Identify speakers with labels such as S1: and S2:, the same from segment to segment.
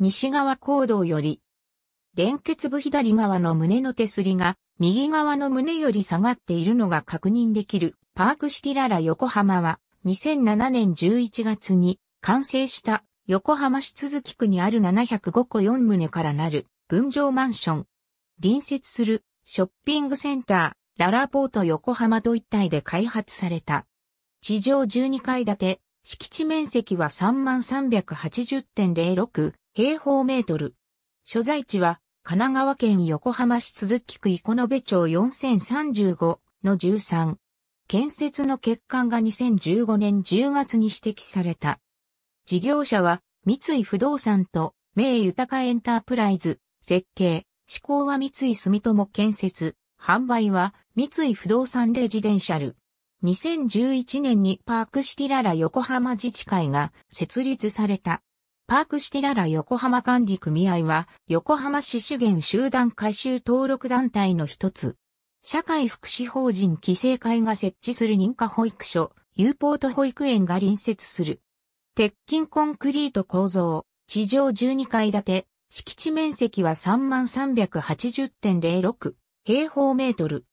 S1: 西側行動より、連結部左側の胸の手すりが、右側の胸より下がっているのが確認できる、パークシティララ横浜は、2007年11月に完成した横浜市続筑区にある705個4棟からなる分譲マンション。隣接するショッピングセンター、ララポート横浜と一体で開発された。地上12階建て、敷地面積は3380.06平方メートル。所在地は神奈川県横浜市鈴木区生野部町4035の13。建設の欠陥が2015年10月に指摘された。事業者は三井不動産と名豊エンタープライズ、設計、施工は三井住友建設、販売は三井不動産レジデンシャル。2011年にパークシティララ横浜自治会が設立された。パークシティララ横浜管理組合は横浜市資源集団回収登録団体の一つ。社会福祉法人規制会が設置する認可保育所、ユーポート保育園が隣接する。鉄筋コンクリート構造、地上12階建て、敷地面積は3380.06平方メートル。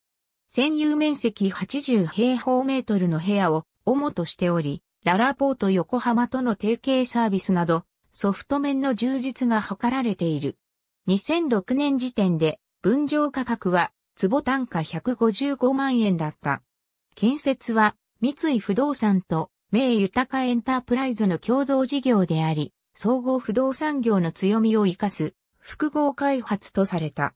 S1: 占有面積80平方メートルの部屋を主としており、ララポート横浜との提携サービスなど、ソフト面の充実が図られている。2006年時点で、分譲価格は、坪単価155万円だった。建設は、三井不動産と、名豊エンタープライズの共同事業であり、総合不動産業の強みを生かす、複合開発とされた。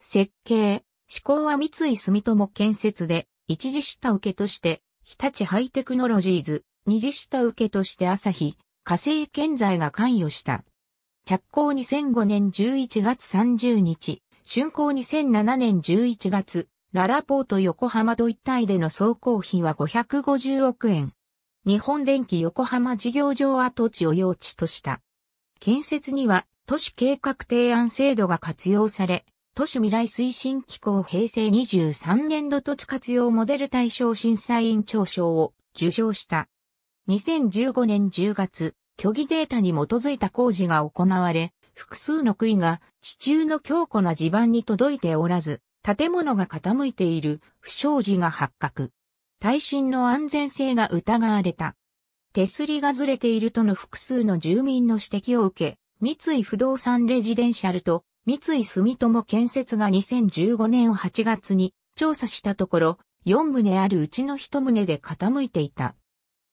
S1: 設計、施行は三井住友建設で、一次下請けとして、日立ハイテクノロジーズ、二次下請けとして朝日、火星建材が関与した。着工2005年11月30日、竣工2007年11月、ララポート横浜と一体での総工費は550億円。日本電機横浜事業場跡地を用地とした。建設には都市計画提案制度が活用され、都市未来推進機構平成23年度土地活用モデル対象審査委員長賞を受賞した。2015年10月、虚偽データに基づいた工事が行われ、複数の杭が地中の強固な地盤に届いておらず、建物が傾いている不祥事が発覚。耐震の安全性が疑われた。手すりがずれているとの複数の住民の指摘を受け、三井不動産レジデンシャルと三井住友建設が2015年8月に調査したところ、4棟あるうちの1棟で傾いていた。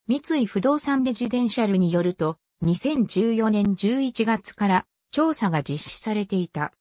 S1: 三井不動産レジデンシャルによると、2014年11月から調査が実施されていた。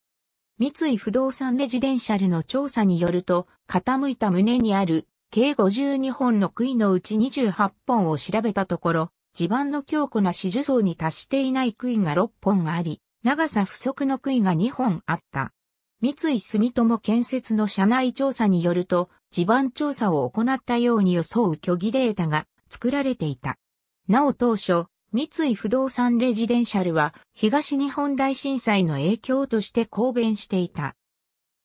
S1: 三井不動産レジデンシャルの調査によると、傾いた胸にある計52本の杭のうち28本を調べたところ、地盤の強固な支樹層に達していない杭が6本あり、長さ不足の杭が2本あった。三井住友建設の社内調査によると、地盤調査を行ったように装う虚偽データが作られていた。なお当初、三井不動産レジデンシャルは東日本大震災の影響として公弁していた。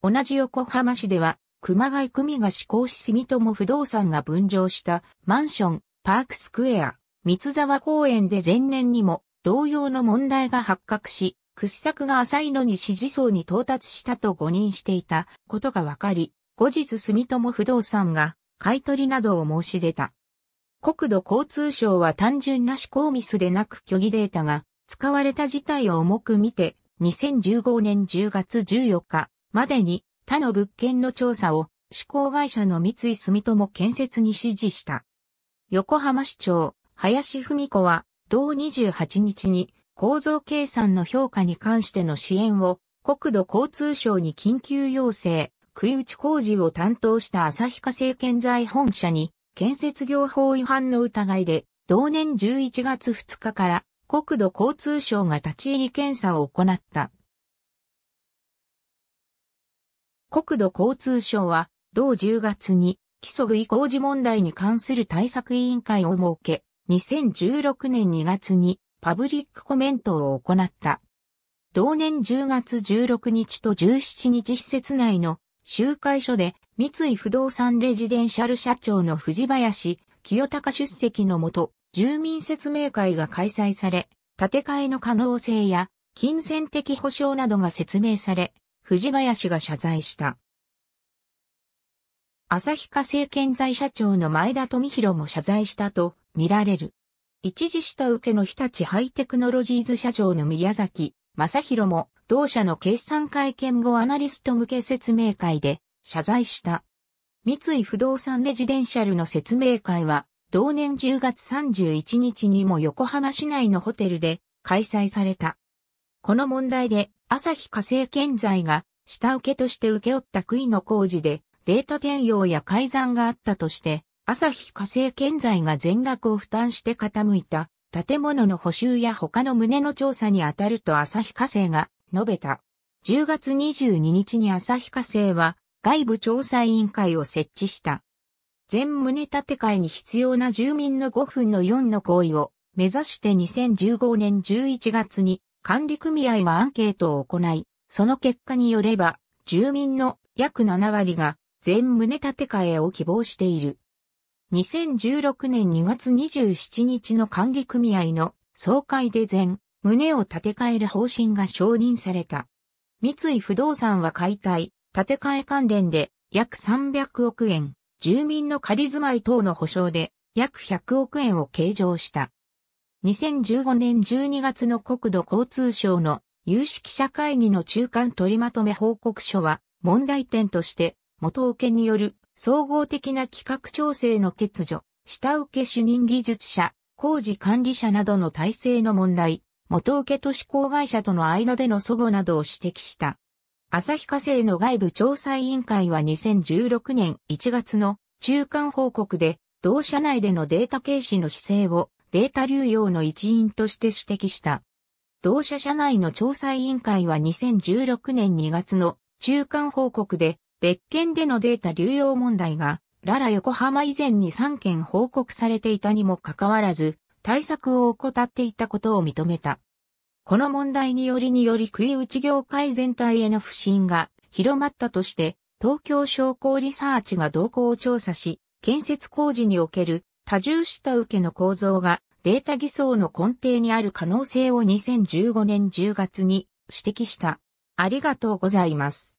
S1: 同じ横浜市では、熊谷組が施行し住友不動産が分譲したマンション、パークスクエア、三沢公園で前年にも同様の問題が発覚し、掘削が浅いのに支持層に到達したと誤認していたことが分かり、後日住友不動産が買い取りなどを申し出た。国土交通省は単純な思考ミスでなく虚偽データが使われた事態を重く見て、2015年10月14日までに他の物件の調査を施工会社の三井住友建設に指示した。横浜市長、林文子は同28日に構造計算の評価に関しての支援を国土交通省に緊急要請、食い打ち工事を担当した旭化成建材本社に建設業法違反の疑いで同年11月2日から国土交通省が立ち入り検査を行った。国土交通省は同10月に基礎い工事問題に関する対策委員会を設け、2016年2月にパブリックコメントを行った。同年10月16日と17日施設内の集会所で三井不動産レジデンシャル社長の藤林清隆出席のもと、住民説明会が開催され、建て替えの可能性や金銭的保障などが説明され、藤林が謝罪した。旭化成建材社長の前田富弘も謝罪したと見られる。一時下請けの日立ハイテクノロジーズ社長の宮崎正宏も、同社の決算会見後アナリスト向け説明会で謝罪した。三井不動産レジデンシャルの説明会は、同年10月31日にも横浜市内のホテルで開催された。この問題で、朝日火星建材が下請けとして請け負った杭の工事でデータ転用や改ざんがあったとして、朝日火星建材が全額を負担して傾いた建物の補修や他の胸の調査に当たると朝日火星が述べた。10月22日に朝日火星は外部調査委員会を設置した。全棟建て替えに必要な住民の5分の4の行為を目指して2015年11月に管理組合がアンケートを行い、その結果によれば住民の約7割が全棟建て替えを希望している。2016年2月27日の管理組合の総会で全、胸を建て替える方針が承認された。三井不動産は解体、建て替え関連で約300億円、住民の仮住まい等の保障で約100億円を計上した。2015年12月の国土交通省の有識者会議の中間取りまとめ報告書は問題点として元請けによる総合的な企画調整の欠如、下請け主任技術者、工事管理者などの体制の問題、元請け都市工会社との間での祖母などを指摘した。朝日化成の外部調査委員会は2016年1月の中間報告で、同社内でのデータ軽視の姿勢をデータ流用の一因として指摘した。同社社内の調査委員会は2016年2月の中間報告で別件でのデータ流用問題が、ララ横浜以前に3件報告されていたにもかかわらず、対策を怠っていたことを認めた。この問題によりにより食い打ち業界全体への不信が広まったとして、東京商工リサーチが動向を調査し、建設工事における多重下請けの構造がデータ偽装の根底にある可能性を2015年10月に指摘した。ありがとうございます。